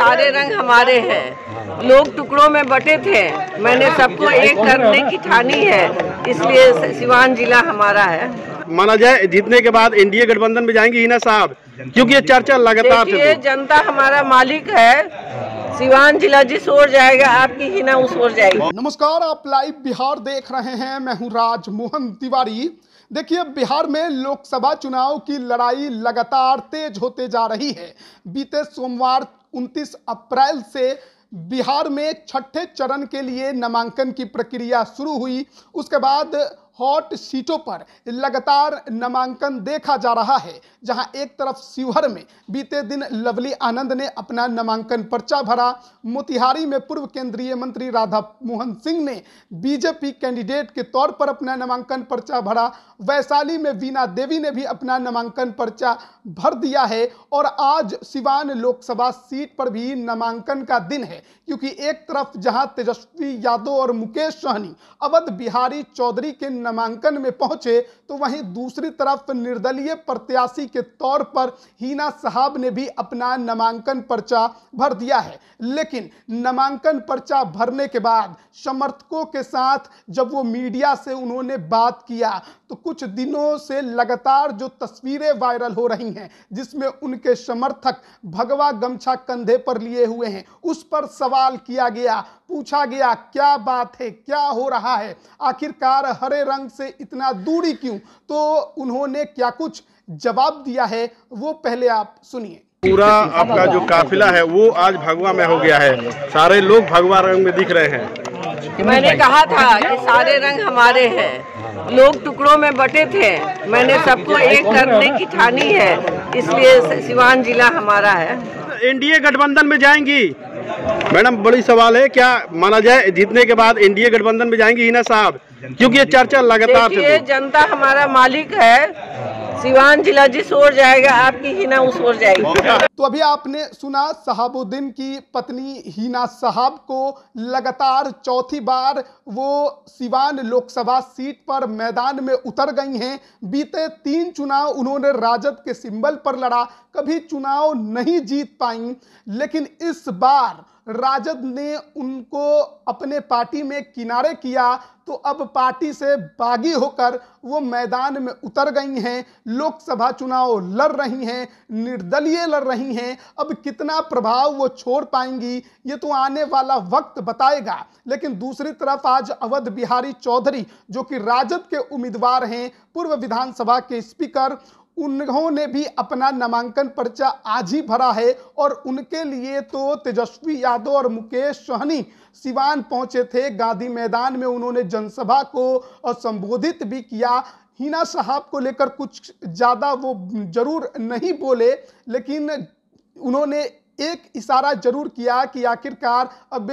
सारे रंग हमारे हैं लोग टुकड़ों में बटे थे मैंने सबको एक करने की ठानी है इसलिए सिवान जिला हमारा है माना जाए जीतने के बाद एनडीए गठबंधन में जाएंगे हिना साहब क्योंकि ये चर्चा लगातार ये जनता हमारा मालिक है सिवान जिला जिस ओर जाएगा आपकी हिना उस ओर जाएगी नमस्कार आप लाइव बिहार देख रहे हैं मैं हूँ राजमोहन तिवारी देखिए बिहार में लोकसभा चुनाव की लड़ाई लगातार तेज होते जा रही है बीते सोमवार 29 अप्रैल से बिहार में छठे चरण के लिए नामांकन की प्रक्रिया शुरू हुई उसके बाद हॉट सीटों पर लगातार नामांकन देखा जा रहा है जहां एक तरफ शिवहर में बीते दिन लवली आनंद ने अपना नामांकन पर्चा भरा मोतिहारी में पूर्व केंद्रीय मंत्री राधा मोहन सिंह ने बीजेपी कैंडिडेट के तौर पर अपना नामांकन पर्चा भरा वैशाली में वीना देवी ने भी अपना नामांकन पर्चा भर दिया है और आज सिवान लोकसभा सीट पर भी नामांकन का दिन है क्योंकि एक तरफ जहां तेजस्वी यादव और मुकेश सहनी अवध बिहारी चौधरी के नामांकन में पहुंचे तो वहीं दूसरी तरफ निर्दलीय प्रत्याशी के तौर पर हीना साहब ने भी अपना नामांकन पर्चा भर दिया है लेकिन नामांकन पर्चा भरने के बाद समर्थकों के साथ जब वो मीडिया से उन्होंने बात किया तो कुछ दिनों से लगातार जो तस्वीरें वायरल हो रही हैं जिसमें उनके समर्थक भगवा गमछा कंधे पर लिए हुए हैं उस पर सवाल किया गया पूछा गया क्या बात है क्या हो रहा है आखिरकार हरे रंग पाकिस्तान से इतना दूरी क्यों तो उन्होंने क्या कुछ जवाब दिया है वो पहले आप सुनिए पूरा आपका जो काफिला है वो आज भगवा में हो गया है सारे लोग भगवा रंग में दिख रहे हैं मैंने कहा था कि सारे रंग हमारे हैं लोग टुकड़ों में बटे थे मैंने सबको एक करने की ठानी है इसलिए सिवान जिला हमारा है एनडीए गठबंधन में जाएंगी मैडम बड़ी सवाल है क्या माना जाए जीतने के बाद एनडीए गठबंधन में जाएंगी हिना साहब क्योंकि ये चर्चा लगातार ये जनता हमारा मालिक है सिवान जिला जिस ओर जाएगा आपकी हीना उस ओर जाएगी तो अभी आपने सुना सहाबुद्दीन की पत्नी हीना साहब को लगातार चौथी बार वो सिवान लोकसभा सीट पर मैदान में उतर गई हैं बीते तीन चुनाव उन्होंने राजद के सिंबल पर लड़ा कभी चुनाव नहीं जीत पाई लेकिन इस बार राजद ने उनको अपने पार्टी में किनारे किया तो अब पार्टी से बागी होकर वो मैदान में उतर गई हैं लोकसभा चुनाव लड़ रही हैं निर्दलीय लड़ रही हैं अब कितना प्रभाव वो छोड़ पाएंगी ये तो आने वाला वक्त बताएगा लेकिन दूसरी तरफ आज अवध बिहारी चौधरी जो कि राजद के उम्मीदवार हैं पूर्व विधानसभा के स्पीकर उन्होंने भी अपना नामांकन पर्चा आज ही भरा है और उनके लिए तो तेजस्वी यादव और मुकेश सहनी सिवान पहुंचे थे गांधी मैदान में उन्होंने जनसभा को संबोधित भी किया हिना साहब को लेकर कुछ ज़्यादा वो जरूर नहीं बोले लेकिन उन्होंने एक इशारा जरूर किया कि आखिरकार अब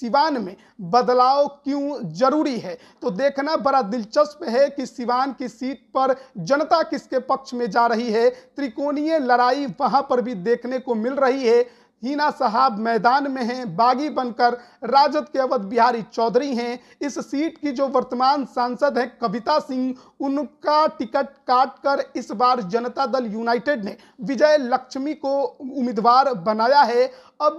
सिवान में बदलाव क्यों जरूरी है तो देखना बड़ा दिलचस्प है कि सिवान की सीट पर जनता किसके पक्ष में जा रही है त्रिकोणीय लड़ाई वहां पर भी देखने को मिल रही है हीना साहब मैदान में हैं बागी बनकर राजद के अवध बिहारी चौधरी हैं इस सीट की जो वर्तमान सांसद हैं कविता सिंह उनका टिकट काटकर इस बार जनता दल यूनाइटेड ने विजय लक्ष्मी को उम्मीदवार बनाया है अब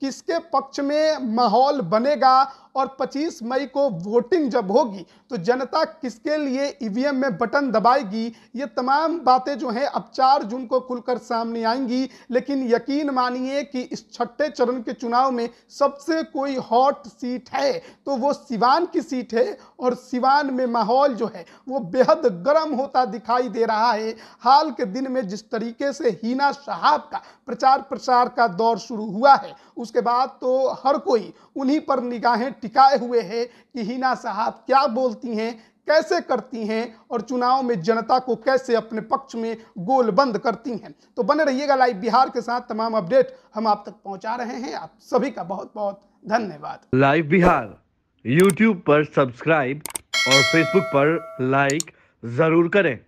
किसके पक्ष में माहौल बनेगा और 25 मई को वोटिंग जब होगी तो जनता किसके लिए ईवीएम में बटन दबाएगी ये तमाम बातें जो हैं अब चार जून को खुलकर सामने आएंगी लेकिन यकीन मानिए कि इस छठे चरण के चुनाव में सबसे कोई हॉट सीट है तो वो सिवान की सीट है और सिवान में माहौल जो है वो बेहद गर्म होता दिखाई दे रहा है हाल के दिन में जिस तरीके से हीना शहाब का प्रचार प्रसार का दौर शुरू हुआ है उसके बाद तो हर कोई उन्हीं पर निगाहें टिकाए हुए हैं कि हिना साहब क्या बोलती हैं कैसे करती हैं और चुनाव में जनता को कैसे अपने पक्ष में गोलबंद करती हैं तो बने रहिएगा लाइव बिहार के साथ तमाम अपडेट हम आप तक पहुंचा रहे हैं आप सभी का बहुत बहुत धन्यवाद लाइव बिहार यूट्यूब पर सब्सक्राइब और फेसबुक पर लाइक जरूर करें